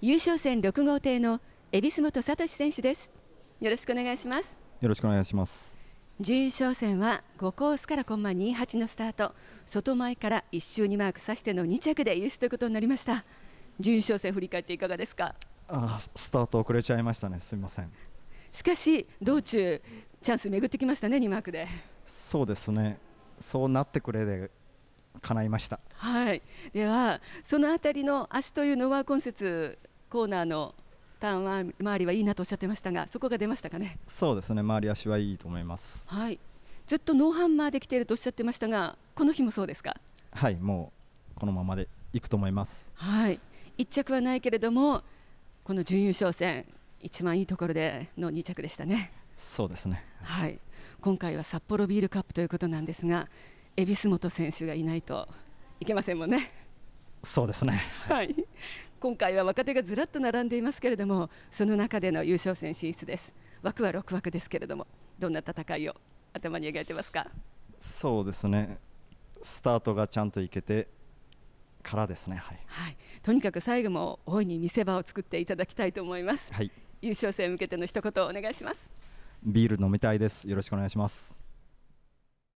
優勝戦六号艇の恵比寿本聡選手ですよろしくお願いしますよろしくお願いします準優勝戦は5コースからコンマ28のスタート外前から1周2マークさしての2着で優勝ということになりました準優勝戦振り返っていかがですかあスタート遅れちゃいましたねすみませんしかし道中チャンス巡ってきましたね2マークでそうですねそうなってくれで叶いましたはいではそのあたりの足というのは今節コーナーのターンは周りはいいなとおっしゃってましたがそこが出ましたかねそうですね周り足はいいと思いますはいずっとノーハンマーで来ているとおっしゃってましたがこの日もそうですかはいもうこのままでいくと思いますはい一着はないけれどもこの準優勝戦一番いいところでの二着でしたねそうですねはい今回は札幌ビールカップということなんですが恵比寿本選手がいないといけませんもんねそうですねはい今回は若手がずらっと並んでいますけれどもその中での優勝戦進出です枠は6枠ですけれどもどんな戦いを頭に描いてますかそうですねスタートがちゃんといけてからですね、はい、はい、とにかく最後も大いに見せ場を作っていただきたいと思います、はい、優勝戦向けての一言お願いしますビール飲みたいですよろしくお願いします